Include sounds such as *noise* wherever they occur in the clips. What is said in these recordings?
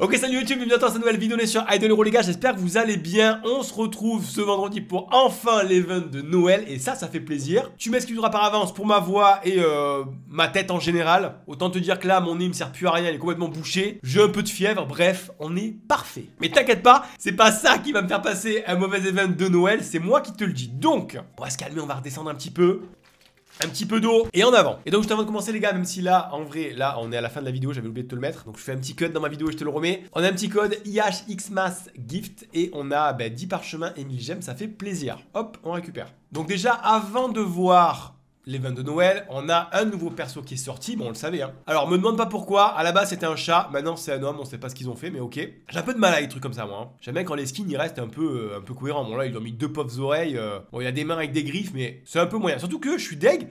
Ok salut YouTube bienvenue dans cette nouvelle vidéo, on est sur Idol Hero les gars, j'espère que vous allez bien, on se retrouve ce vendredi pour enfin l'event de Noël et ça, ça fait plaisir. Tu m'excuseras par avance pour ma voix et euh, ma tête en général, autant te dire que là mon nez me sert plus à rien, il est complètement bouché, j'ai un peu de fièvre, bref, on est parfait. Mais t'inquiète pas, c'est pas ça qui va me faire passer un mauvais event de Noël, c'est moi qui te le dis. Donc, on va se calmer, on va redescendre un petit peu, un petit peu d'eau et en avant. Et donc juste avant de commencer les gars, même si là en vrai, là on est à la fin de la vidéo, j'avais oublié de te le mettre, donc je fais un petit code dans ma vidéo et je te le remets. On a un petit code IHXMAS gift et on a 10 bah, parchemins et 1000 gemmes, ça fait plaisir. Hop, on récupère. Donc déjà avant de voir les vins de Noël, on a un nouveau perso qui est sorti, bon on le savait hein. Alors me demande pas pourquoi, à la base c'était un chat, maintenant c'est un homme, on sait pas ce qu'ils ont fait, mais ok. J'ai un peu de mal à les trucs comme ça moi. Hein. J'aime bien quand les skins ils restent un peu, euh, un peu cohérents. Bon là ils ont mis deux pauvres oreilles, euh. bon il a des mains avec des griffes, mais c'est un peu moyen. Surtout que je suis deg,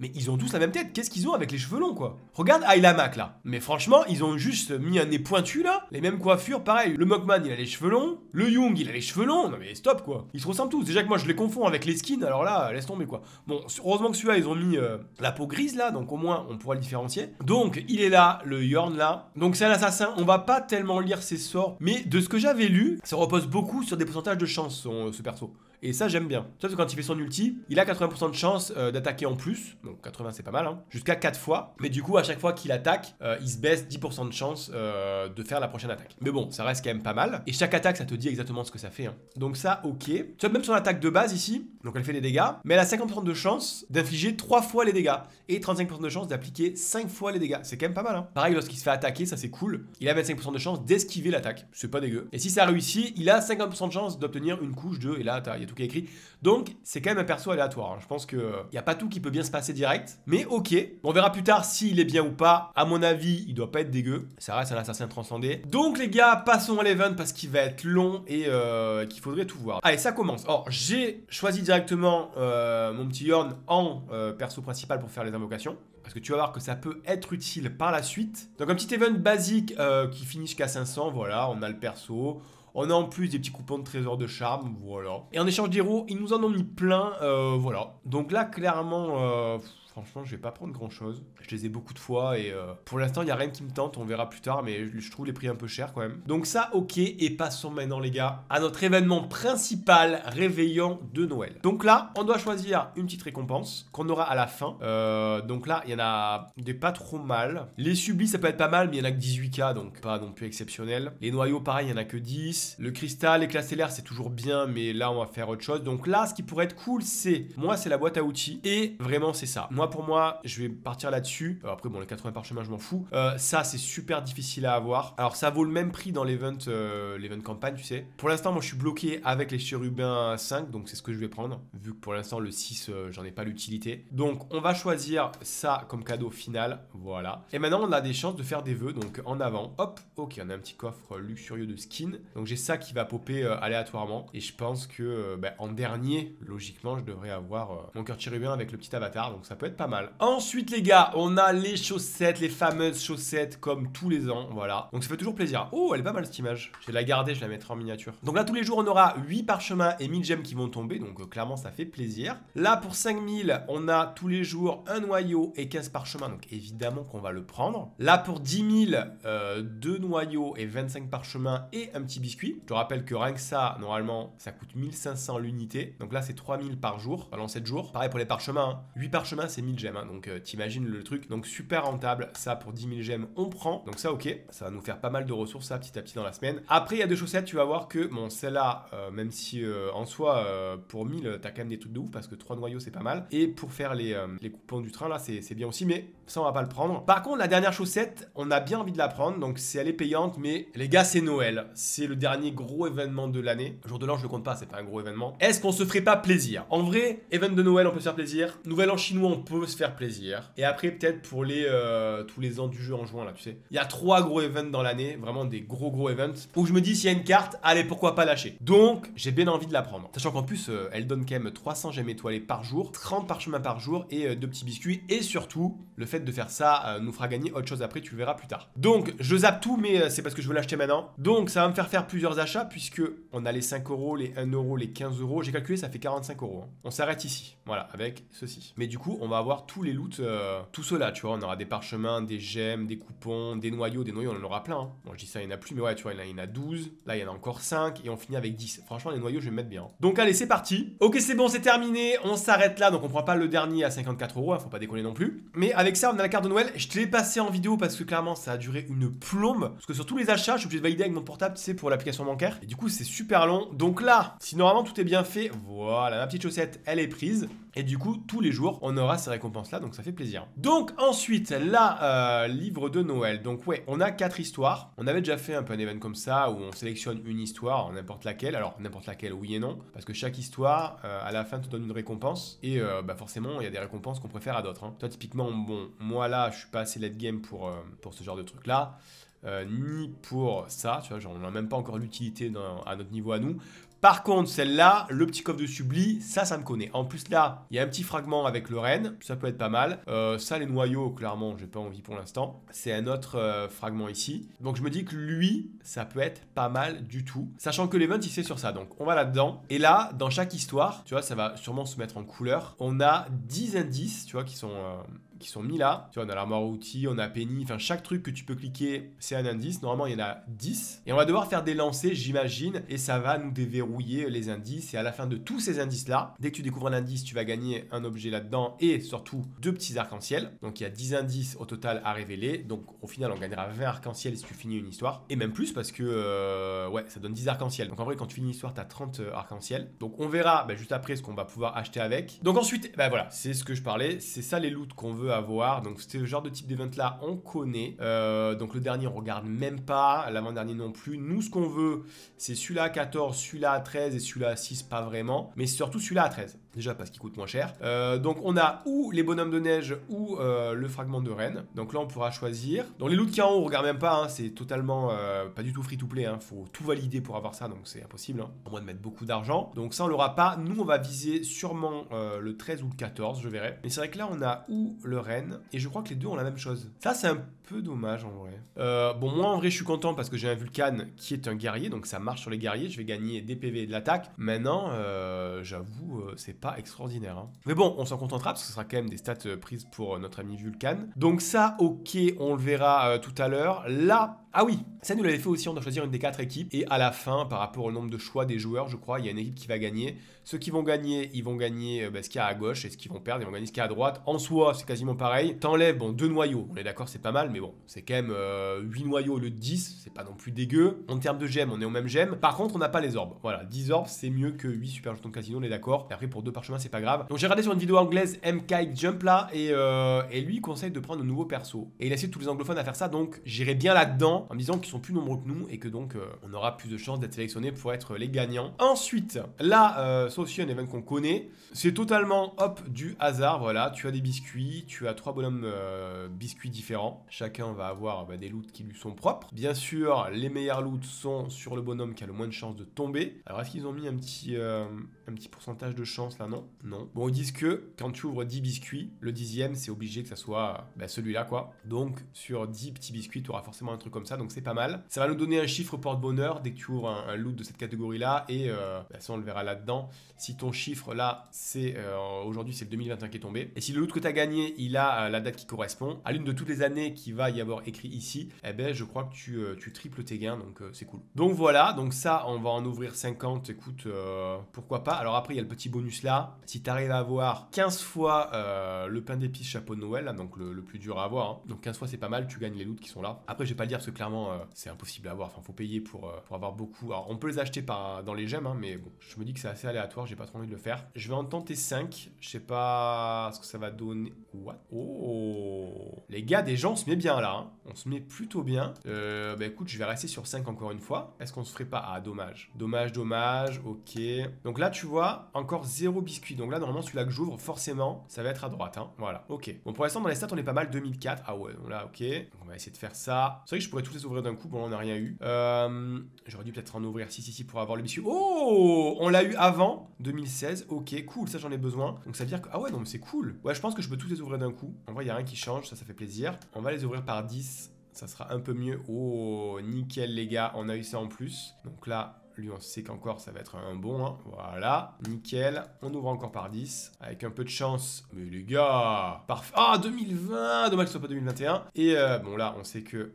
mais ils ont tous la même tête. Qu'est-ce qu'ils ont avec les cheveux longs, quoi Regarde Ayla Mac, là. Mais franchement, ils ont juste mis un nez pointu, là. Les mêmes coiffures, pareil. Le Mockman, il a les cheveux longs. Le Young, il a les cheveux longs. Non, mais stop, quoi. Ils se ressemblent tous. Déjà que moi, je les confonds avec les skins, alors là, laisse tomber, quoi. Bon, heureusement que celui-là, ils ont mis euh, la peau grise, là. Donc au moins, on pourra le différencier. Donc, il est là, le Yorn, là. Donc, c'est un assassin. On va pas tellement lire ses sorts. Mais de ce que j'avais lu, ça repose beaucoup sur des pourcentages de chance, euh, ce perso. Et ça, j'aime bien. Sauf que quand il fait son ulti, il a 80% de chance euh, d'attaquer en plus. Donc 80, c'est pas mal. Hein, Jusqu'à 4 fois. Mais du coup, à chaque fois qu'il attaque, euh, il se baisse 10% de chance euh, de faire la prochaine attaque. Mais bon, ça reste quand même pas mal. Et chaque attaque, ça te dit exactement ce que ça fait. Hein. Donc ça, ok. Tu vois, même son attaque de base ici, donc elle fait des dégâts, mais elle a 50% de chance d'infliger 3 fois les dégâts et 35% de chance d'appliquer 5 fois les dégâts. C'est quand même pas mal. Hein. Pareil, lorsqu'il se fait attaquer, ça c'est cool. Il a 25% de chance d'esquiver l'attaque. C'est pas dégueu. Et si ça réussit, il a 50% de chance d'obtenir une couche de. Et là, il y a tout qui est écrit. Donc c'est quand même un perso aléatoire. Hein. Je pense qu'il n'y euh, a pas tout qui peut bien se passer direct. Mais ok. On verra plus tard s'il est bien ou pas. À mon avis, il doit pas être dégueu. Ça reste un assassin transcendé. Donc les gars, passons à l'event parce qu'il va être long et euh, qu'il faudrait tout voir. Allez, ça commence. Or, j'ai choisi directement directement euh, mon petit Yorn en euh, perso principal pour faire les invocations. Parce que tu vas voir que ça peut être utile par la suite. Donc un petit event basique euh, qui finit jusqu'à 500, voilà, on a le perso. On a en plus des petits coupons de trésors de charme, voilà. Et en échange d'héros, ils nous en ont mis plein, voilà. Donc là, clairement... Franchement, je vais pas prendre grand chose. Je les ai beaucoup de fois et euh, pour l'instant, il y a rien qui me tente. On verra plus tard, mais je, trouve les prix un peu chers quand même. Donc ça, ok. Et passons maintenant, les gars, à notre événement principal, réveillant de Noël. Donc là, on doit choisir une petite récompense qu'on aura à la fin. Euh, donc là, il y en a des pas trop mal. Les sublis, ça peut être pas mal, mais il y en a que 18K, donc pas non plus exceptionnel. Les noyaux, pareil, il y en a que 10. Le cristal, les classes stellaires, c'est toujours bien, mais là, on va faire autre chose. Donc là, ce qui pourrait être cool, c'est moi, c'est la boîte à outils et vraiment, c'est ça pour moi, je vais partir là-dessus. Euh, après, bon, les 80 parchemins, je m'en fous. Euh, ça, c'est super difficile à avoir. Alors, ça vaut le même prix dans l'event euh, campagne, tu sais. Pour l'instant, moi, je suis bloqué avec les chérubins 5, donc c'est ce que je vais prendre, vu que pour l'instant, le 6, euh, j'en ai pas l'utilité. Donc, on va choisir ça comme cadeau final. Voilà. Et maintenant, on a des chances de faire des vœux, donc en avant. Hop, ok, on a un petit coffre luxurieux de skin. Donc, j'ai ça qui va popper aléatoirement. Et je pense que, ben, en dernier, logiquement, je devrais avoir mon cœur chérubin avec le petit avatar, donc ça peut être pas mal. Ensuite, les gars, on a les chaussettes, les fameuses chaussettes, comme tous les ans, voilà. Donc ça fait toujours plaisir. Oh, elle est pas mal cette image. Je vais la garder, je la mettre en miniature. Donc là, tous les jours, on aura 8 parchemins et 1000 gemmes qui vont tomber, donc euh, clairement, ça fait plaisir. Là, pour 5000, on a tous les jours un noyau et 15 parchemins, donc évidemment qu'on va le prendre. Là, pour 10 000, euh, deux noyaux et 25 parchemins et un petit biscuit. Je rappelle que rien que ça, normalement, ça coûte 1500 l'unité. Donc là, c'est 3000 par jour, pendant 7 jours. Pareil pour les parchemins, hein. huit 8 parchemins, c'est gemmes. Hein. donc euh, t'imagines le truc. Donc super rentable. Ça pour 10 000 gemmes, on prend. Donc ça, ok. Ça va nous faire pas mal de ressources, ça, petit à petit dans la semaine. Après, il y a deux chaussettes. Tu vas voir que, bon, celle-là, euh, même si euh, en soi, pour 1000, t'as quand même des trucs de ouf parce que trois noyaux, c'est pas mal. Et pour faire les, coupons du train, là, c'est bien aussi. Mais ça, on va pas le prendre. Par contre, la dernière chaussette, on a bien envie de la prendre. Donc c'est elle est payante. Mais les gars, c'est Noël. C'est le dernier gros événement de l'année. Jour de l'an, je le compte pas, c'est pas un gros événement. Est-ce qu'on se ferait pas plaisir En vrai, événement de Noël, on peut se faire plaisir. Nouvel an chinois, on peut se faire plaisir. Et après, peut-être pour les, euh, tous les ans du jeu en juin, là, tu sais. Il y a trois gros events dans l'année, vraiment des gros gros events, où je me dis, s'il y a une carte, allez, pourquoi pas lâcher. Donc, j'ai bien envie de la prendre. Sachant qu'en plus, elle donne quand même 300 gemmes étoilées par jour, 30 parchemins par jour et euh, deux petits biscuits. Et surtout, le fait de faire ça euh, nous fera gagner autre chose après, tu le verras plus tard. Donc, je zappe tout, mais c'est parce que je veux l'acheter maintenant. Donc, ça va me faire faire plusieurs achats, puisque on a les 5 euros, les 1 euro, les 15 euros. J'ai calculé, ça fait 45 euros. Hein. On s'arrête ici, voilà, avec ceci. Mais du coup, on va tous les loots, euh, tout cela, tu vois. On aura des parchemins, des gemmes, des coupons, des noyaux, des noyaux, on en aura plein. moi hein. Bon, je dis ça, il n'y en a plus, mais ouais, tu vois, il y en a 12. Là, il y en a encore 5 et on finit avec 10. Franchement, les noyaux, je vais mettre bien. Hein. Donc, allez, c'est parti. Ok, c'est bon, c'est terminé. On s'arrête là. Donc, on prend pas le dernier à 54 euros, hein, faut pas décoller non plus. Mais avec ça, on a la carte de Noël. Je te l'ai passé en vidéo parce que clairement, ça a duré une plombe. Parce que sur tous les achats, je suis obligé de valider avec mon portable, tu sais, pour l'application bancaire. Et du coup, c'est super long. Donc là, si normalement tout est bien fait, voilà, ma petite chaussette, elle est prise. Et du coup, tous les jours, on aura ces récompenses-là, donc ça fait plaisir. Donc ensuite, la euh, livre de Noël. Donc ouais, on a quatre histoires. On avait déjà fait un peu un événement comme ça, où on sélectionne une histoire, n'importe laquelle. Alors n'importe laquelle, oui et non. Parce que chaque histoire, euh, à la fin, te donne une récompense. Et euh, bah, forcément, il y a des récompenses qu'on préfère à d'autres. Hein. Toi, typiquement, bon, moi là, je suis pas assez late game pour, pour ce genre de truc-là. ni pour ça, tu vois, genre on n'a même pas encore l'utilité à notre niveau à nous. Par contre, celle-là, le petit coffre de Subli, ça, ça me connaît. En plus, là, il y a un petit fragment avec le renne, ça peut être pas mal. Euh, ça, les noyaux, clairement, j'ai pas envie pour l'instant. C'est un autre euh, fragment ici. Donc, je me dis que lui, ça peut être pas mal du tout. Sachant que l'event, il sait sur ça. Donc, on va là-dedans. Et là, dans chaque histoire, tu vois, ça va sûrement se mettre en couleur. On a 10 indices, tu vois, qui sont... Euh, qui sont mis là. Tu vois, on a l'armoire à outils, on a Penny, enfin chaque truc que tu peux cliquer, c'est un indice. Normalement, il y en a 10. Et on va devoir faire des lancers, j'imagine, et ça va nous déverrouiller les indices. Et à la fin de tous ces indices-là, dès que tu découvres un indice, tu vas gagner un objet là-dedans et surtout deux petits arcs-en-ciel. Donc il y a 10 indices au total à révéler. Donc au final, on gagnera 20 arc en ciel si tu finis une histoire. Et même plus parce que, euh, ouais, ça donne 10 arcs-en-ciel. Donc en vrai, quand tu finis une histoire, tu as 30 arcs-en-ciel. Donc on verra bah, juste après ce qu'on va pouvoir acheter avec. Donc ensuite, ben voilà, c'est ce que je parlais. C'est ça les loots qu'on veut avoir. Donc c'est le genre de type d'event là, on connaît. Euh, donc le dernier, on regarde même pas, l'avant-dernier non plus. Nous, ce qu'on veut, c'est celui-là à 14, celui-là à 13 et celui-là à 6, pas vraiment. Mais surtout celui-là à 13. Déjà parce qu'il coûte moins cher. Euh, donc on a ou les bonhommes de neige ou euh, le fragment de Rennes. Donc là on pourra choisir. Dans les loups de Caron on regarde même pas, hein. c'est totalement euh, pas du tout free to play. Il hein. faut tout valider pour avoir ça donc c'est impossible. Hein, à moins de mettre beaucoup d'argent. Donc ça on l'aura pas. Nous on va viser sûrement le 13 ou le 14 je verrai. Mais c'est vrai que là on a ou le renne et je crois que les deux ont la même chose. Ça c'est un peu dommage en vrai. Euh, bon, moi en vrai, je suis content parce que j'ai un Vulcan qui est un guerrier, donc ça marche sur les guerriers. Je vais gagner des PV et de l'attaque. Maintenant, euh, j'avoue, euh, c'est pas extraordinaire. Hein. Mais bon, on s'en contentera parce que ce sera quand même des stats prises pour notre ami Vulcan. Donc, ça, ok, on le verra tout à l'heure. Là, ah oui, ça nous l'avait fait aussi, on doit choisir une des quatre équipes. Et à la fin, par rapport au nombre de choix des joueurs, je crois, il y a une équipe qui va gagner. Ceux qui vont gagner, ils vont gagner euh, bah, ce qu'il y a à gauche et ceux qui vont perdre, ils vont gagner ce qu'il y a à droite. En soi, c'est quasiment pareil. T'enlèves, bon, deux noyaux. On est d'accord, c'est pas mal, mais bon, c'est quand même euh, huit 8 noyaux au lieu de 10. C'est pas non plus dégueu. En termes de gemmes, on est au même gemme. Par contre, on n'a pas les orbes. Voilà, 10 orbes, c'est mieux que 8 super jetons de casino, on est d'accord. Après, pour deux parchemins, c'est pas grave. Donc, j'ai regardé sur une vidéo anglaise, MK Jump là, et, euh, et lui conseille de prendre un nouveau perso. Et il incite tous les anglophones à faire ça, donc j'irai bien là-dedans en disant qu'ils sont plus nombreux que nous et que donc on aura plus de chances d'être sélectionnés pour être les gagnants. Ensuite, là, aussi un événement qu'on connaît. C'est totalement hop du hasard, voilà. Tu as des biscuits, tu as trois bonhommes euh, biscuits différents. Chacun va avoir bah, des loots qui lui sont propres. Bien sûr, les meilleurs loots sont sur le bonhomme qui a le moins de chances de tomber. Alors est-ce qu'ils ont mis un petit, euh, un petit pourcentage de chance là Non, non. Bon, ils disent que quand tu ouvres 10 biscuits, le dixième, c'est obligé que ça soit bah, celui-là, quoi. Donc sur 10 petits biscuits, tu auras forcément un truc comme ça, donc c'est pas mal. Ça va nous donner un chiffre porte-bonheur dès que tu ouvres un, loot de cette catégorie-là, et euh, bah, ça on le verra là-dedans. Si ton chiffre là, c'est euh, aujourd'hui c'est le 2021 qui est tombé. Et si le loot que tu as gagné, il a euh, la date qui correspond à l'une de toutes les années qui va y avoir écrit ici, eh ben je crois que tu, euh, tu triples tes gains, donc c'est cool. Donc voilà, donc ça on va en ouvrir 50, écoute, pourquoi pas. Alors après il y a le petit bonus là. Si tu arrives à avoir 15 fois le pain d'épices chapeau de Noël, donc le, plus dur à avoir, hein. donc 15 fois c'est pas mal, tu gagnes les loots qui sont là. Après je vais pas le dire parce que clairement c'est impossible à avoir, enfin faut payer pour, pour avoir beaucoup. Alors on peut les acheter dans les gemmes, hein, mais bon, je me dis que c'est assez aléatoire j'ai pas trop envie de le faire. Je vais en tenter 5. Je sais pas ce que ça va donner. What Oh Les gars, gens, on se met bien là. Hein. On se met plutôt bien. Euh, bah écoute, je vais rester sur 5 encore une fois. Est-ce qu'on se ferait pas Ah, dommage. Dommage, dommage. Ok. Donc là, tu vois, encore 0 biscuit. Donc là, normalement, celui-là que j'ouvre, forcément, ça va être à droite. Hein. Voilà. Ok. Bon, pour l'instant, dans les stats, on est pas mal. 2004. Ah ouais, là, ok. on va essayer de faire ça. C'est vrai que je pourrais tous les ouvrir d'un coup. Bon, on n'a rien eu. Euh, j'aurais dû peut-être en ouvrir 6 ici pour avoir le biscuit. Oh On l'a eu avant. 2016, ok, cool, ça j'en ai besoin. Donc ça veut dire que, ah ouais, non, mais c'est cool. Ouais, je pense que je peux tous les ouvrir d'un coup. En vrai, il n'y a rien qui change, ça, ça fait plaisir. On va les ouvrir par 10, ça sera un peu mieux. Oh, nickel, les gars, on a eu ça en plus. Donc là, lui, on sait qu'encore, ça va être un bon. Hein. Voilà, nickel. On ouvre encore par 10. Avec un peu de chance. Mais les gars, parfait. Ah, 2020 Dommage que ce soit pas 2021. Et euh, bon, là, on sait que...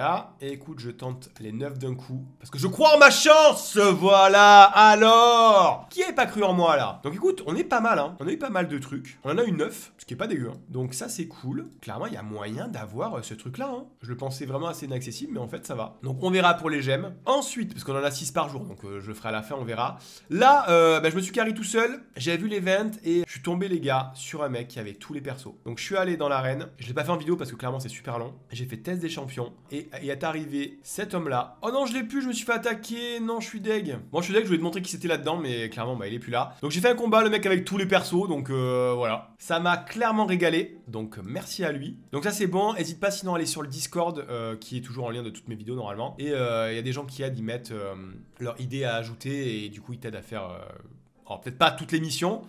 Voilà, et écoute, je tente les 9 d'un coup, parce que je crois en ma chance, voilà, alors Qui n'avait pas cru en moi, là Donc écoute, on est pas mal, hein, on a eu pas mal de trucs, on en a eu 9, ce qui est pas dégueu, hein. donc ça c'est cool, clairement il y a moyen d'avoir euh, ce truc-là, hein. je le pensais vraiment assez inaccessible, mais en fait ça va. Donc on verra pour les gemmes, ensuite, parce qu'on en a 6 par jour, donc euh, je le ferai à la fin, on verra. Là, euh, bah, je me suis carré tout seul, j'ai vu l'event, et je suis tombé, les gars, sur un mec qui avait tous les persos. Donc je suis allé dans l'arène, je l'ai pas fait en vidéo parce que clairement c'est super long, j'ai fait test des champions, et il est arrivé cet homme-là. Oh non, je l'ai plus, je me suis fait attaquer. Non, je suis deg. Bon, je suis deg, je voulais te montrer qui c'était là-dedans, mais clairement, bah, il est plus là. Donc j'ai fait un combat, le mec avec tous les persos, donc euh, voilà. Ça m'a clairement régalé, donc merci à lui. Donc ça, c'est bon. N'hésite pas sinon à aller sur le Discord, euh, qui est toujours en lien de toutes mes vidéos normalement. Et euh, il y a des gens qui aident, ils mettent leur idée à ajouter, et du coup, ils t'aident à faire... alors peut-être pas toutes les missions,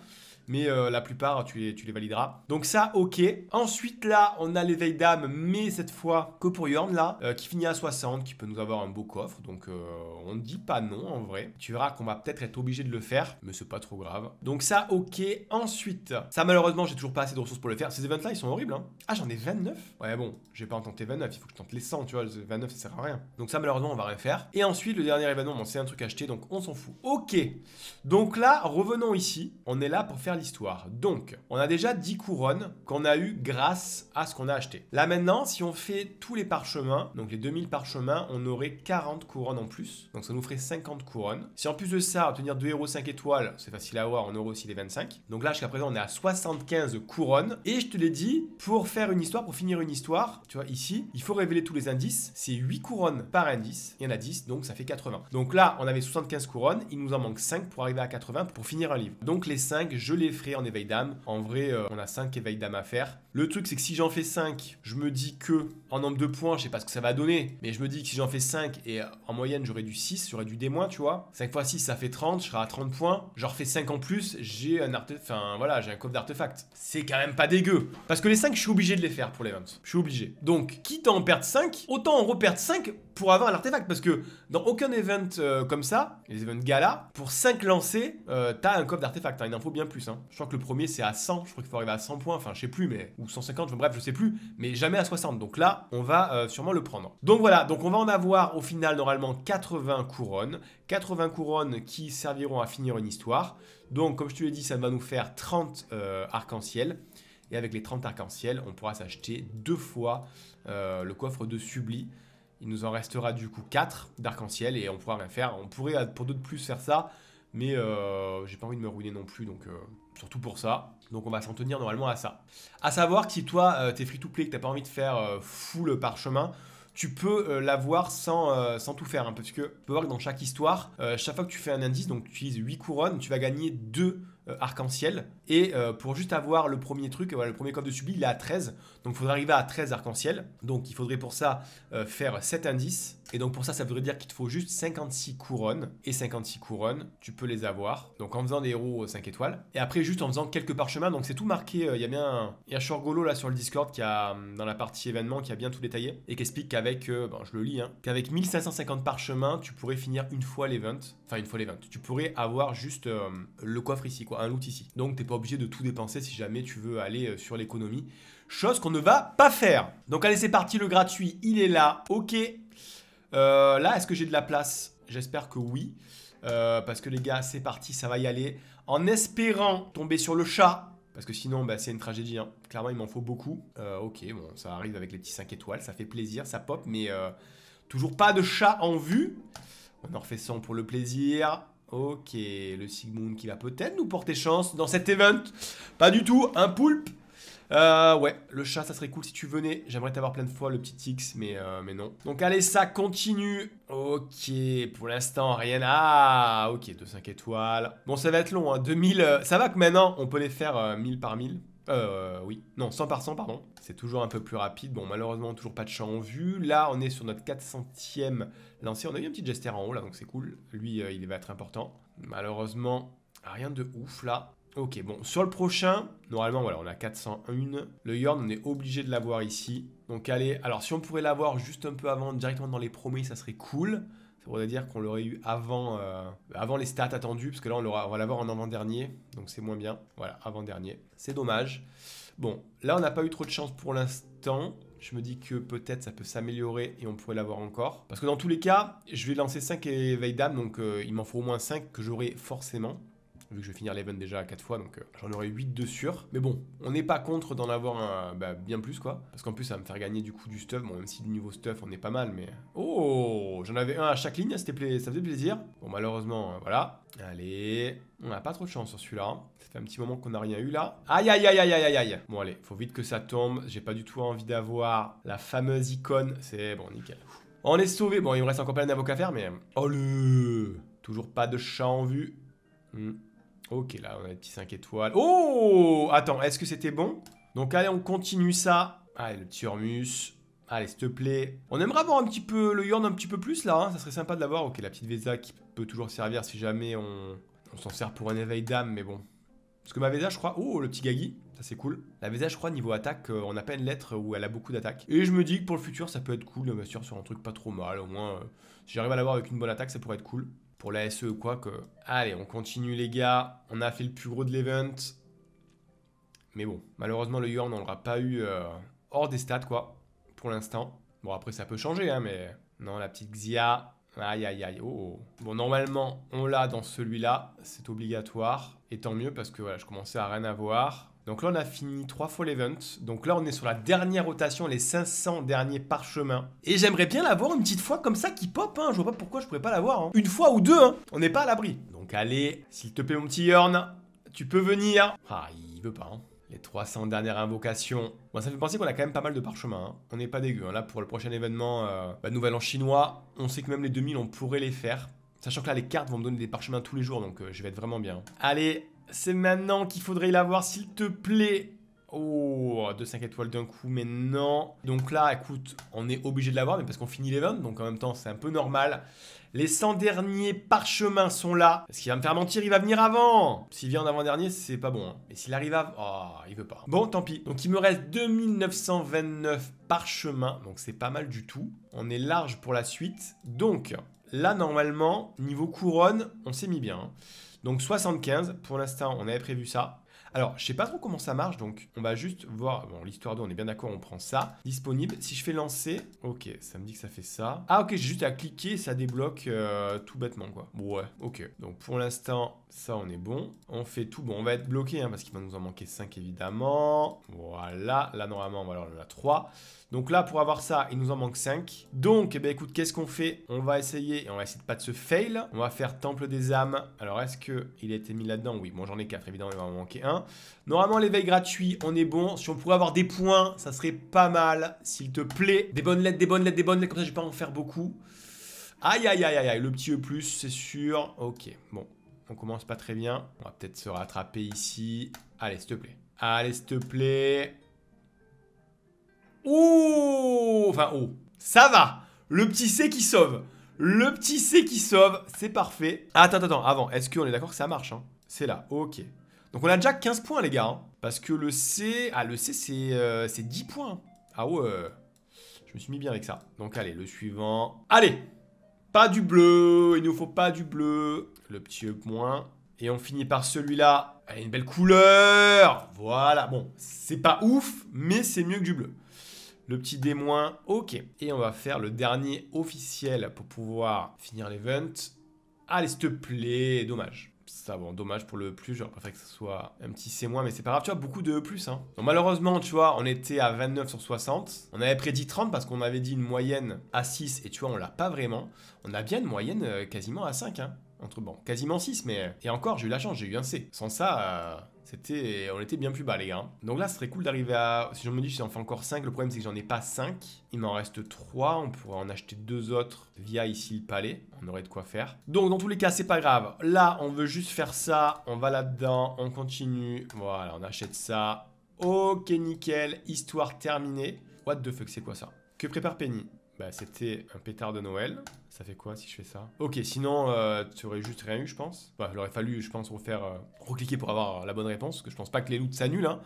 mais euh, la plupart, tu les, tu les valideras. Donc ça, ok. Ensuite, là, on a l'éveil d'âme, mais cette fois que pour Yorn, là, euh, qui finit à 60, qui peut nous avoir un beau coffre. Donc euh, on ne dit pas non, en vrai. Tu verras qu'on va peut-être être obligé de le faire, mais c'est pas trop grave. Donc ça, ok. Ensuite, ça, malheureusement, j'ai toujours pas assez de ressources pour le faire. Ces events-là, ils sont horribles, hein. Ah, j'en ai 29 Ouais, bon, j'ai pas en tenté 29, il faut que je tente les 100, tu vois, 29, ça sert à rien. Donc ça, malheureusement, on va rien faire. Et ensuite, le dernier événement, c'est un truc acheté, donc on s'en fout. Ok. Donc là, revenons ici. On est là pour faire histoire. Donc, on a déjà 10 couronnes qu'on a eues grâce à ce qu'on a acheté. Là maintenant, si on fait tous les parchemins, donc les 2000 parchemins, on aurait 40 couronnes en plus. Donc ça nous ferait 50 couronnes. Si en plus de ça, obtenir 2 héros 5 étoiles, c'est facile à avoir, on aurait aussi les 25. Donc là, jusqu'à présent, on est à 75 couronnes. Et je te l'ai dit, pour faire une histoire, pour finir une histoire, tu vois, ici, il faut révéler tous les indices. C'est 8 couronnes par indice. Il y en a 10, donc ça fait 80. Donc là, on avait 75 couronnes. Il nous en manque 5 pour arriver à 80 pour finir un livre. Donc les 5, je les frais en éveil d'âme. En vrai, euh, on a 5 éveil d'âme à faire. Le truc, c'est que si j'en fais 5, je me dis que en nombre de points, je sais pas ce que ça va donner, mais je me dis que si j'en fais 5 et euh, en moyenne, j'aurais du 6, j'aurais du D-, tu vois. 5 fois 6, ça fait 30, je serai à 30 points. J'en refais 5 en plus, j'ai un artefact. Enfin, voilà, j'ai un coffre d'artefact. C'est quand même pas dégueu. Parce que les 5, je suis obligé de les faire pour les Je suis obligé. Donc, quitte à en perdre 5, autant en reperdre 5 pour avoir l'artefact. Parce que dans aucun event euh, comme ça, les events gala, pour 5 lancés, t'as un coffre d'artefact. Hein, il bien plus. Hein. Hein. Je crois que le premier c'est à 100, je crois qu'il faut arriver à 100 points, enfin je sais plus, mais ou 150, bref, je sais plus, mais jamais à 60. Donc là, on va euh, sûrement le prendre. Donc voilà, donc on va en avoir au final normalement 80 couronnes, 80 couronnes qui serviront à finir une histoire. Donc comme je te l'ai dit, ça va nous faire 30 euh, arc-en-ciel. Et avec les 30 arc-en-ciel, on pourra s'acheter deux fois euh, le coffre de Subli. Il nous en restera du coup 4 d'arc-en-ciel et on pourra rien faire. On pourrait pour d'autres plus faire ça mais euh, j'ai pas envie de me ruiner non plus, donc euh, surtout pour ça. Donc on va s'en tenir normalement à ça. À savoir que si toi, euh, t'es free-to-play, que t'as pas envie de faire full parchemin, tu peux l'avoir sans, tout faire. Hein, parce que tu peux voir que dans chaque histoire, chaque fois que tu fais un indice, donc tu utilises 8 couronnes, tu vas gagner 2 euh, arc-en-ciel. Et euh, pour juste avoir le premier truc, le premier coffre de subi, il est à 13. Donc il faudrait arriver à 13 arc-en-ciel. Donc il faudrait pour ça euh, faire 7 indices. Et donc pour ça, ça voudrait dire qu'il te faut juste 56 couronnes. Et 56 couronnes, tu peux les avoir. Donc en faisant des héros 5 étoiles. Et après, juste en faisant quelques parchemins. Donc c'est tout marqué. Il y a bien. Il y a Shorgolo là sur le Discord qui a, hum, dans la partie événement, qui a bien tout détaillé. Et qui explique qu'avec. Ben, je le lis, hein, Qu'avec 1550 parchemins, tu pourrais finir une fois l'event. Enfin, une fois l'event. Tu pourrais avoir juste le coffre ici, quoi un loot ici. Donc t'es pas obligé de tout dépenser si jamais tu veux aller euh, sur l'économie. Chose qu'on ne va pas faire. Donc allez, c'est parti, le gratuit, il est là. Ok. Euh, là, est-ce que j'ai de la place J'espère que oui. Euh, parce que les gars, c'est parti, ça va y aller. En espérant tomber sur le chat. Parce que sinon, bah, c'est une tragédie. Hein. Clairement, il m'en faut beaucoup. ok, bon, ça arrive avec les petits 5 étoiles. Ça fait plaisir, ça pop. Mais toujours pas de chat en vue. On en refait 100 pour le plaisir. Ok, le Sigmund qui va peut-être nous porter chance dans cet event. Pas du tout, un poulpe. Euh, ouais, le chat, ça serait cool si tu venais. J'aimerais t'avoir plein de fois, le petit X, mais, euh, mais non. Donc allez, ça continue. Ok, pour l'instant, rien. Ah, ok, 2 5 étoiles. Bon, ça va être long, 2000... Hein. Euh, ça va que maintenant, on peut les faire 1000 par 1000. Euh, oui, non, 100%, pardon. C'est toujours un peu plus rapide. Bon, malheureusement, toujours pas de champ en vue. Là, on est sur notre 400e lancé. On a eu un petit gesture en haut, là, donc c'est cool. Lui, euh, il va être important. Malheureusement, rien de ouf, là. Ok, bon, sur le prochain, normalement, voilà, on a 401. Le Yorn, on est obligé de l'avoir ici. Donc, allez, alors si on pourrait l'avoir juste un peu avant, directement dans les premiers, ça serait cool. Ça voudrait dire qu'on l'aurait eu avant, euh, avant les stats attendues, parce que là, on, va l'avoir en avant-dernier, donc c'est moins bien. Voilà, avant-dernier. C'est dommage. Bon, là, on n'a pas eu trop de chance pour l'instant. Je me dis que peut-être ça peut s'améliorer et on pourrait l'avoir encore. Parce que dans tous les cas, je vais lancer 5 éveils d'âme, donc euh, il m'en faut au moins 5 que j'aurai forcément vu que je vais finir l'event déjà à 4 fois, donc euh, j'en aurai 8 de sûr. Mais bon, on n'est pas contre d'en avoir un, bah, bien plus quoi, parce qu'en plus ça va me faire gagner du coup du stuff, bon même si du niveau stuff on est pas mal, mais... Oh J'en avais un à chaque ligne, hein, ça faisait plaisir. Bon malheureusement, hein, voilà. Allez, on n'a pas trop de chance sur celui-là. C'est hein. fait un petit moment qu'on n'a rien eu là. Aïe, aïe, aïe, aïe, aïe, aïe. Bon allez, faut vite que ça tombe, j'ai pas du tout envie d'avoir la fameuse icône. C'est bon, nickel. On est sauvé. Bon, il me reste encore plein d'avocats à faire, mais... Oh le Toujours pas de chat en vue. Hmm. Ok, là, on a des petits 5 étoiles. Oh Attends, est-ce que c'était bon Donc, allez, on continue ça. Allez, le petit Hormus. Allez, s'il te plaît. On aimerait avoir un petit peu le Yorn un petit peu plus, là. Hein. Ça serait sympa de l'avoir. Ok, la petite Vesa qui peut toujours servir si jamais on, s'en sert pour un éveil d'âme, mais bon. Parce que ma Vesa, je crois... Oh, le petit Gagi. Ça, c'est cool. La Vesa, je crois, niveau attaque, euh, on n'a pas une lettre où elle a beaucoup d'attaques. Et je me dis que pour le futur, ça peut être cool bien sûr sur un truc pas trop mal. Au moins, euh, si j'arrive à l'avoir avec une bonne attaque, ça pourrait être cool pour la SE ou quoi que. Allez, on continue les gars. On a fait le plus gros de l'event. Mais bon, malheureusement, le Yorn, on l'aura pas eu euh, hors des stats, quoi, pour l'instant. Bon, après, ça peut changer, hein, mais... Non, la petite Xia... Aïe, aïe, aïe, oh. oh. Bon, normalement, on l'a dans celui-là, c'est obligatoire. Et tant mieux, parce que, voilà, je commençais à rien avoir. Donc là, on a fini trois fois l'event. Donc là, on est sur la dernière rotation, les 500 derniers parchemins. Et j'aimerais bien l'avoir une petite fois comme ça qui pop. Hein. Je vois pas pourquoi je pourrais pas l'avoir. Hein. Une fois ou deux, hein. on n'est pas à l'abri. Donc allez, s'il te plaît, mon petit Yorn, tu peux venir. Ah, il veut pas. Hein. Les 300 dernières invocations. Bon, ça fait penser qu'on a quand même pas mal de parchemins. Hein. On n'est pas dégueu. Là, pour le prochain événement, euh, bah, nouvelle en chinois, on sait que même les 2000, on pourrait les faire. Sachant que là, les cartes vont me donner des parchemins tous les jours, donc euh, je vais être vraiment bien. Allez, c'est maintenant qu'il faudrait l'avoir, s'il te plaît. Oh, 2 5 étoiles d'un coup, mais non. Donc là, écoute, on est obligé de l'avoir, mais parce qu'on finit les l'event, donc en même temps, c'est un peu normal. Les 100 derniers parchemins sont là. Est-ce qu'il va me faire mentir, il va venir avant. S'il vient en avant-dernier, c'est pas bon. Mais hein. Et s'il arrive avant... Oh, il veut pas. Bon, tant pis. Donc il me reste 2929 parchemins, donc c'est pas mal du tout. On est large pour la suite. Donc, là, normalement, niveau couronne, on s'est mis bien. Hein. Donc 75, pour l'instant, on avait prévu ça. Alors, je sais pas trop comment ça marche, donc on va juste voir. Bon, l'histoire d'eau, on est bien d'accord, on prend ça. Disponible. Si je fais lancer, ok, ça me dit que ça fait ça. Ah, ok, j'ai juste à cliquer, ça débloque euh, tout bêtement, quoi. Ouais, ok. Donc pour l'instant, ça, on est bon. On fait tout. Bon, on va être bloqué, hein, parce qu'il va nous en manquer 5, évidemment. Voilà. Là, normalement, voilà, on en a 3. Donc là, pour avoir ça, il nous en manque 5. Donc, eh ben, écoute, qu'est-ce qu'on fait On va essayer, et on va essayer de pas de se fail. On va faire Temple des âmes. Alors, est-ce que il a été mis là-dedans Oui, bon, j'en ai 4, évidemment, il va en manquer un. Normalement, l'éveil gratuit, on est bon. Si on pouvait avoir des points, ça serait pas mal, s'il te plaît. Des bonnes lettres, des bonnes lettres, des bonnes lettres, comme ça, je vais pas en faire beaucoup. Aïe, aïe, aïe, aïe, aïe, le petit E+, c'est sûr. Ok, bon, on commence pas très bien. On va peut-être se rattraper ici. Allez, s'il te plaît. Allez, s'il te plaît. Oh Enfin, oh. Ça va Le petit C qui sauve Le petit C qui sauve, c'est parfait. Ah, attends, attends, avant. Est-ce qu'on est, d'accord que ça marche hein C'est là, ok. Donc on a déjà 15 points les gars. Hein. parce que le C... Ah le C c'est 10 euh, points. Ah ouais. Je me suis mis bien avec ça. Donc allez, le suivant. Allez Pas du bleu Il nous faut pas du bleu. Le petit point. moins. Et on finit par celui-là. a une belle couleur Voilà, bon, c'est pas ouf, mais c'est mieux que du bleu. Le petit D-, ok. Et on va faire le dernier officiel pour pouvoir finir l'event. Allez, s'il te plaît, dommage ça, bon, dommage pour le plus, j'aurais préféré que ce soit un petit C-, mais c'est pas grave, tu vois, beaucoup de plus. hein. Donc malheureusement, tu vois, on était à 29 sur 60, on avait prédit 30 parce qu'on avait dit une moyenne à 6, et tu vois, on l'a pas vraiment, on a bien une moyenne euh, quasiment à 5, hein entre bon, quasiment 6, mais euh, et encore, j'ai eu la chance, j'ai eu un C. Sans ça, euh, c'était, on était bien plus bas, les gars. Hein. Donc là, ce serait cool d'arriver à. Si je me dis, j'en fais encore 5, le problème c'est que j'en ai pas 5. Il m'en reste 3. On pourrait en acheter deux autres via ici le palais. On aurait de quoi faire. Donc, dans tous les cas, c'est pas grave. Là, on veut juste faire ça. On va là-dedans. On continue. Voilà, on achète ça. Ok, nickel. Histoire terminée. What the fuck, c'est quoi ça Que prépare Penny bah, c'était un pétard de Noël. Ça fait quoi si je fais ça Ok, sinon, euh, tu aurais juste rien eu, je pense. Bah, il aurait fallu, je pense, refaire, euh, recliquer pour avoir la bonne réponse, parce que je pense pas que les loots s'annulent. Hein.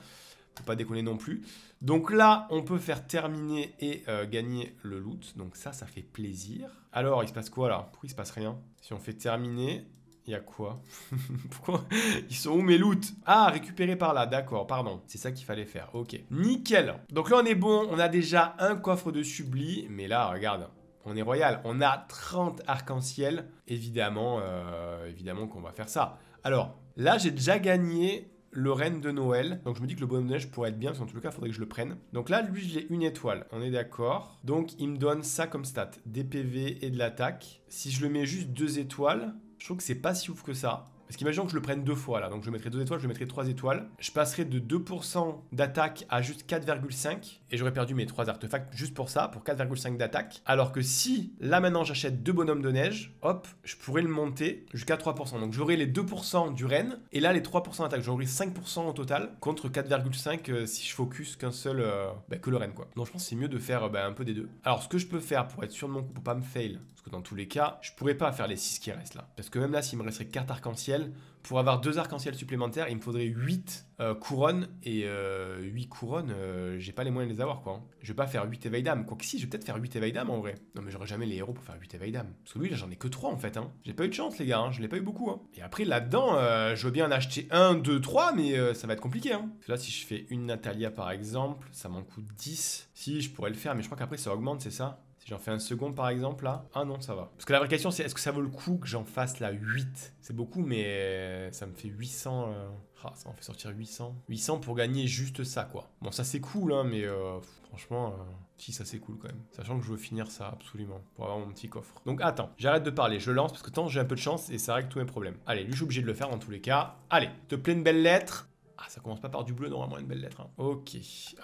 Faut pas déconner non plus. Donc là, on peut faire terminer et euh, gagner le loot. Donc ça, ça fait plaisir. Alors, il se passe quoi là Pourquoi il se passe rien Si on fait terminer, il y a quoi *laughs* Pourquoi Ils sont où mes loots Ah, récupérer par là, d'accord, pardon. C'est ça qu'il fallait faire, ok. Nickel Donc là, on est bon, on a déjà un coffre de subli, mais là, regarde, on est royal. On a 30 arcs-en-ciel, évidemment, euh, évidemment qu'on va faire ça. Alors, là, j'ai déjà gagné le reine de Noël. Donc je me dis que le bonhomme de neige pourrait être bien, parce qu'en tout cas, il faudrait que je le prenne. Donc là, lui, j'ai une étoile, on est d'accord. Donc il me donne ça comme stat, des PV et de l'attaque. Si je le mets juste deux étoiles, je trouve que c'est pas si ouf que ça. Parce qu'imaginons que je le prenne deux fois là, donc je mettrai deux étoiles, je mettrai trois étoiles. Je passerai de 2% d'attaque à juste 4,5 et j'aurais perdu mes trois artefacts juste pour ça, pour 4,5 d'attaque. Alors que si là maintenant j'achète deux bonhommes de neige, hop, je pourrais le monter jusqu'à 3%. Donc j'aurai les 2% du renne et là les 3% d'attaque. J'aurai 5% au total contre 4,5 euh, si je focus qu'un seul, euh, bah, que le renne quoi. Donc je pense que c'est mieux de faire euh, bah, un peu des deux. Alors ce que je peux faire pour être sûr de mon coup, pour pas me fail, que dans tous les cas, je pourrais pas faire les 6 qui restent là. Parce que même là, s'il me resterait 4 arc en ciel pour avoir 2 arc en ciel supplémentaires, il me faudrait 8 euh, couronnes. Et 8 euh, couronnes, euh, j'ai pas les moyens de les avoir quoi. Hein. Je vais pas faire 8 éveil d'âme. Quoique si, je vais peut-être faire 8 éveil d'âme en vrai. Non mais j'aurais jamais les héros pour faire 8 éveil d'âme. Parce que lui, là, j'en ai que 3 en fait. Hein. J'ai pas eu de chance les gars, hein. je l'ai pas eu beaucoup. Hein. Et après, là-dedans, je veux bien en acheter 1, 2, 3, mais ça va être compliqué. Hein. Parce que là, si je fais une Natalia par exemple, ça m'en coûte 10. Si, je pourrais le faire, mais je crois qu'après ça augmente, c'est ça si j'en fais un second par exemple là, ah non ça va. Parce que la vraie question c'est est-ce que ça vaut le coup que j'en fasse la 8 C'est beaucoup mais euh, ça me fait 800... Euh, ah, ça m'en fait sortir 800. 800 pour gagner juste ça quoi. Bon ça c'est cool hein mais euh, franchement... Si ça c'est cool quand même. Sachant que je veux finir ça absolument pour avoir mon petit coffre. Donc attends, j'arrête de parler, je lance parce que tant j'ai un peu de chance et ça règle tous mes problèmes. Allez, lui je suis obligé de le faire dans tous les cas. Allez, te plaît une belle lettre. Ah ça commence pas par du bleu normalement une belle lettre. Hein. Ok.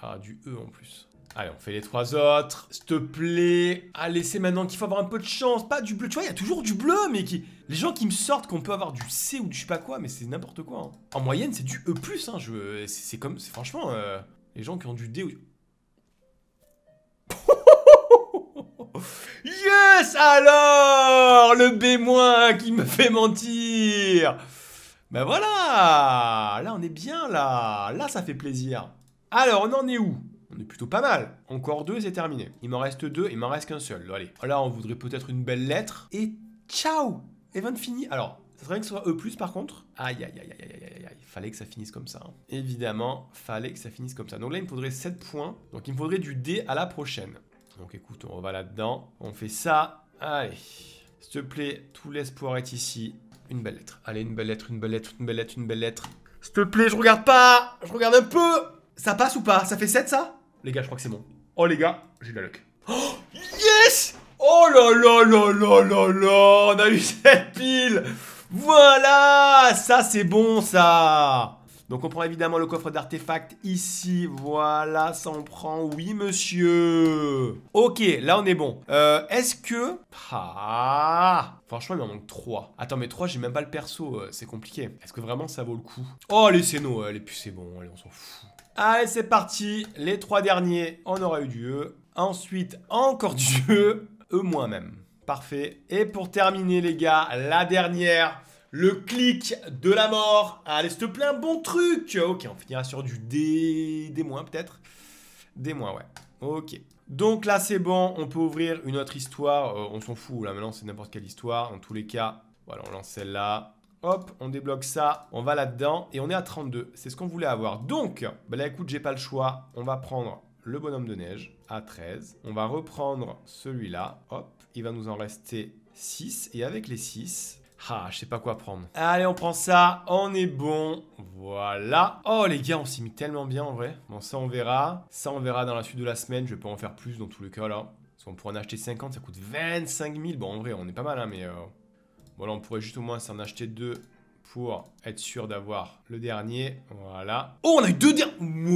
Ah du E en plus. Allez, on fait les trois autres. S'il te plaît. Allez, c'est maintenant qu'il faut avoir un peu de chance. Pas du bleu. Tu vois, il y a toujours du bleu, mais Les gens qui me sortent qu'on peut avoir du C ou du je sais pas quoi, mais c'est n'importe quoi. Hein. En moyenne, c'est du E+, hein. Je... C'est comme... C'est franchement... Euh, les gens qui ont du D *laughs* yes Alors Le B- qui me fait mentir Ben voilà Là, on est bien, là Là, ça fait plaisir. Alors, on en est où on est plutôt pas mal. Encore deux, c'est terminé. Il m'en reste deux, il m'en reste qu'un seul. Allez. Là, on voudrait peut-être une belle lettre. Et ciao Event fini. Alors, ça serait que ce soit E+, par contre. Aïe, aïe, aïe, aïe, aïe, aïe, aïe. Fallait que ça finisse comme ça. Évidemment, hein. Évidemment, fallait que ça finisse comme ça. Donc là, il me faudrait 7 points. Donc il me faudrait du D à la prochaine. Donc écoute, on va là-dedans. On fait ça. Allez. S'il te plaît, tout l'espoir est ici. Une belle lettre. Allez, une belle lettre, une belle lettre, une belle lettre, une belle lettre. S'il te plaît, je regarde pas Je regarde un peu Ça passe ou pas Ça fait 7, ça les gars, je crois que c'est bon. Oh les gars, j'ai de la luck. Oh, yes Oh là là là là là là On a eu *laughs* cette pile Voilà Ça c'est bon ça donc on prend évidemment le coffre d'artefacts ici, voilà, ça on prend, oui monsieur Ok, là on est bon. Euh, est-ce que... Ah Franchement il m'en manque 3. Attends mais 3 j'ai même pas le perso, euh, c'est compliqué. Est-ce que vraiment ça vaut le coup Oh allez, c'est les allez euh, puis c'est bon, allez on s'en fout. Allez, c'est parti. Les trois derniers, on aura eu Dieu. Ensuite, encore Dieu. Eux moins même. Parfait. Et pour terminer, les gars, la dernière. Le clic de la mort. Allez, s'il te plaît, un bon truc. Ok, on finira sur du D. Des moins, peut-être. Des moins, ouais. Ok. Donc là, c'est bon. On peut ouvrir une autre histoire. Euh, on s'en fout. Là, maintenant, c'est n'importe quelle histoire. En tous les cas, voilà, on lance celle-là. Hop, on débloque ça, on va là-dedans et on est à 32. C'est ce qu'on voulait avoir. Donc, bah là écoute, j'ai pas le choix. On va prendre le bonhomme de neige à 13. On va reprendre celui-là. Hop, il va nous en rester 6. Et avec les 6, ah, je sais pas quoi prendre. Allez, on prend ça, on est bon. Voilà. Oh les gars, on s'est mis tellement bien en vrai. Bon, ça on verra. Ça on verra dans la suite de la semaine. Je vais pas en faire plus dans tous les cas là. Parce qu'on pourrait en acheter 50, ça coûte 25 000. Bon, en vrai, on est pas mal, hein, mais... Euh, voilà, on pourrait juste au moins s'en acheter deux pour être sûr d'avoir le dernier. Voilà. Oh, on a eu deux derniers.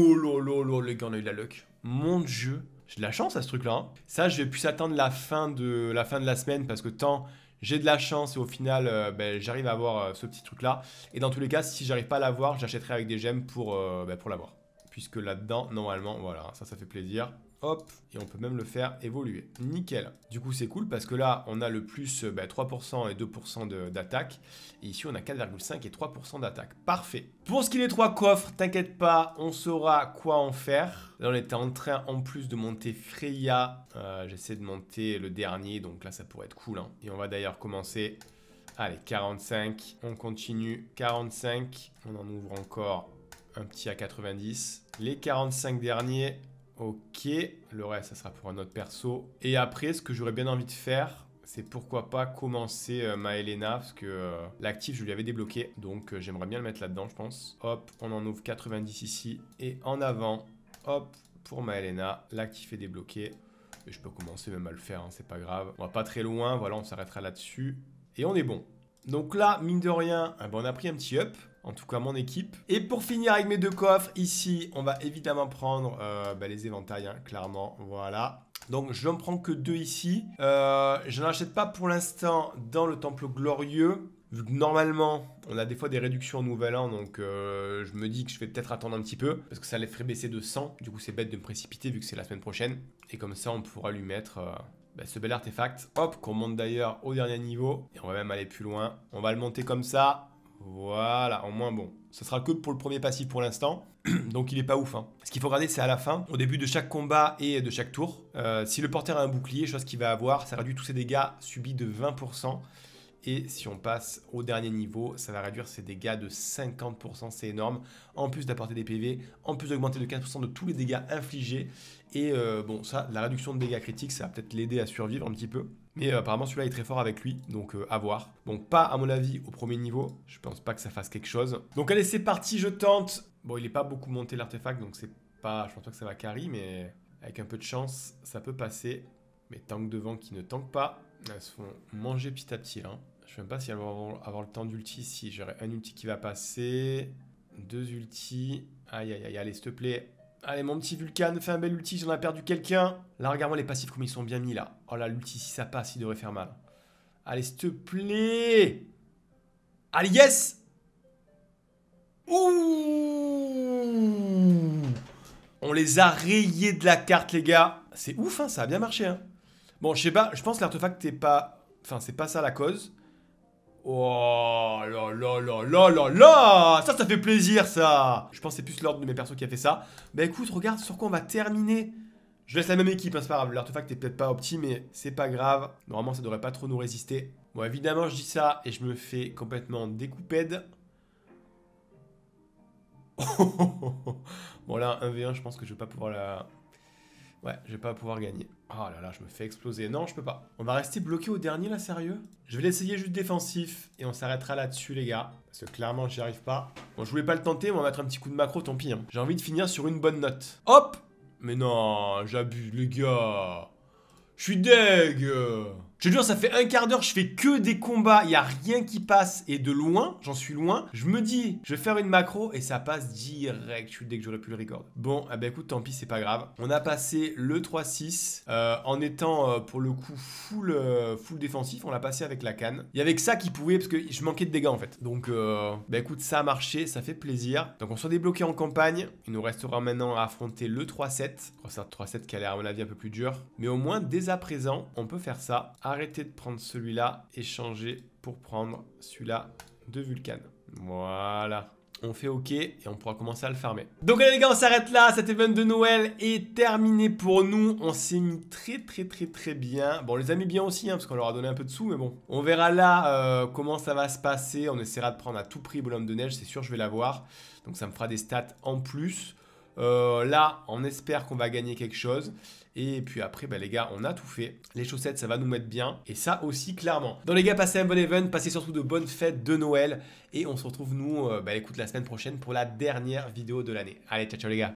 Oh, lolo, les gars, on a eu de la luck. Mon dieu. J'ai de la chance à ce truc-là. Hein. Ça, je vais plus attendre la fin de la, fin de la semaine parce que tant j'ai de la chance et au final, euh, ben, j'arrive à avoir euh, ce petit truc-là. Et dans tous les cas, si j'arrive pas à l'avoir, j'achèterai avec des gemmes pour, euh, ben, pour l'avoir puisque là-dedans, normalement, voilà, ça, ça fait plaisir. Hop, et on peut même le faire évoluer. Nickel. Du coup, c'est cool parce que là, on a le plus 3% euh, bah, et 2% d'attaque. Et ici, on a 4,5 et 3% d'attaque. Parfait. Pour ce qui est des trois coffres, t'inquiète pas, on saura quoi en faire. Là, on était en train, en plus, de monter Freya. Euh, j'essaie de monter le dernier, donc là, ça pourrait être cool. Hein. Et on va d'ailleurs commencer... Allez, 45. On continue. 45. On en ouvre encore un petit à 90. Les 45 derniers, ok. Le reste, ça sera pour un autre perso. Et après, ce que j'aurais bien envie de faire, c'est pourquoi pas commencer euh, ma Helena, parce que euh, l'actif, je lui avais débloqué, donc euh, j'aimerais bien le mettre là-dedans, je pense. Hop, on en ouvre 90 ici, et en avant, hop, pour ma Helena, l'actif est débloqué. Et je peux commencer même à le faire, hein, c'est pas grave. On va pas très loin, voilà, on s'arrêtera là-dessus, et on est bon. Donc là, mine de rien, eh ben, on a pris un petit up, en tout cas mon équipe. Et pour finir avec mes deux coffres, ici, on va évidemment prendre euh, bah, les éventails, hein, clairement, voilà. Donc je n'en prends que deux ici. Euh, je n'en achète pas pour l'instant dans le temple glorieux. Vu que normalement, on a des fois des réductions au nouvel an, donc euh, je me dis que je vais peut-être attendre un petit peu, parce que ça les ferait baisser de 100. Du coup, c'est bête de me précipiter, vu que c'est la semaine prochaine. Et comme ça, on pourra lui mettre bah, ce bel artefact. Hop, qu'on monte d'ailleurs au dernier niveau. Et on va même aller plus loin. On va le monter comme ça. Voilà, au moins bon. Ce sera que pour le premier passif pour l'instant, *clears throat* donc il n'est pas ouf. Hein. Ce qu'il faut regarder, c'est à la fin, au début de chaque combat et de chaque tour. Euh, si le porteur a un bouclier, chose qu'il va avoir, ça réduit tous ses dégâts subis de 20%. Et si on passe au dernier niveau, ça va réduire ses dégâts de 50%, c'est énorme. En plus d'apporter des PV, en plus d'augmenter de 15% de tous les dégâts infligés. Et euh, bon, ça, la réduction de dégâts critiques, ça va peut-être l'aider à survivre un petit peu. Mais euh, apparemment, celui-là est très fort avec lui, donc euh, à voir. Bon, pas à mon avis au premier niveau, je pense pas que ça fasse quelque chose. Donc allez, c'est parti, je tente Bon, il est pas beaucoup monté l'artefact, donc c'est pas... Je pense pas que ça va carry, mais avec un peu de chance, ça peut passer. Mais tank devant qui ne tank pas, elles se font manger petit à petit hein. Je sais même pas si elle va avoir, le temps d'ulti. Si, j'aurai un ulti qui va passer. Deux ulti. Aïe, aïe, aïe, allez, s'il te plaît. Allez, mon petit Vulcan, fais un bel ulti, j'en ai perdu quelqu'un. Là, regarde-moi les passifs comme ils sont bien mis, là. Oh là, l'ulti, si ça passe, il devrait faire mal. Allez, s'il te plaît. Allez, yes Ouh On les a rayés de la carte, les gars. C'est ouf, hein, ça a bien marché. Hein. Bon, je sais pas, je pense que l'artefact n'est pas... Enfin, c'est pas ça la cause. Oh là là là là là là Ça, ça fait plaisir, ça Je pense que c'est plus l'ordre de mes persos qui a fait ça. Bah écoute, regarde sur quoi on va terminer. Je laisse la même équipe, hein, c'est pas grave. L'artefact est peut-être pas opti, mais c'est pas grave. Normalement, ça devrait pas trop nous résister. Bon, évidemment, je dis ça et je me fais complètement découpède. *laughs* bon, là, 1v1, je pense que je vais pas pouvoir la... Ouais, je vais pas pouvoir gagner. Oh là là, je me fais exploser. Non, je peux pas. On va rester bloqué au dernier là, sérieux Je vais l'essayer juste défensif et on s'arrêtera là-dessus, les gars. Parce que clairement, j'y arrive pas. Bon, je voulais pas le tenter, mais on va mettre un petit coup de macro, tant pis. Hein. J'ai envie de finir sur une bonne note. Hop Mais non, j'abuse, les gars. Je suis deg je te jure, ça fait un quart d'heure, je fais que des combats, il n'y a rien qui passe. Et de loin, j'en suis loin, je me dis, je vais faire une macro et ça passe direct. dès que j'aurai pu le record. Bon, eh ben écoute, tant pis, c'est pas grave. On a passé le 3-6 euh, en étant euh, pour le coup full, euh, full défensif. On l'a passé avec la canne. Il y avait ça qui pouvait parce que je manquais de dégâts en fait. Donc, bah écoute, ça a marché, ça fait plaisir. Donc, on soit débloqué en campagne. Il nous restera maintenant à affronter le 3-7. 3-7 qui a l'air à mon avis un peu plus dur. Mais au moins, dès à présent, on peut faire ça. À arrêter de prendre celui-là et changer pour prendre celui-là de Vulcan. Voilà. On fait OK et on pourra commencer à le farmer. Donc allez les gars, on s'arrête là. Cet event de Noël est terminé pour nous. On s'est mis très très très très bien. Bon, on les a mis bien aussi hein, parce qu'on leur a donné un peu de sous, mais bon. On verra là euh, comment ça va se passer. On essaiera de prendre à tout prix Bonhomme de Neige. C'est sûr, je vais l'avoir. Donc ça me fera des stats en plus. Euh, là, on espère qu'on va gagner quelque chose. Et puis après, bah, les gars, on a tout fait. Les chaussettes, ça va nous mettre bien. Et ça aussi, clairement. Donc les gars, passez un bon event. Passez surtout de bonnes fêtes de Noël. Et on se retrouve, nous, euh, bah, écoute, la semaine prochaine pour la dernière vidéo de l'année. Allez, ciao, ciao les gars.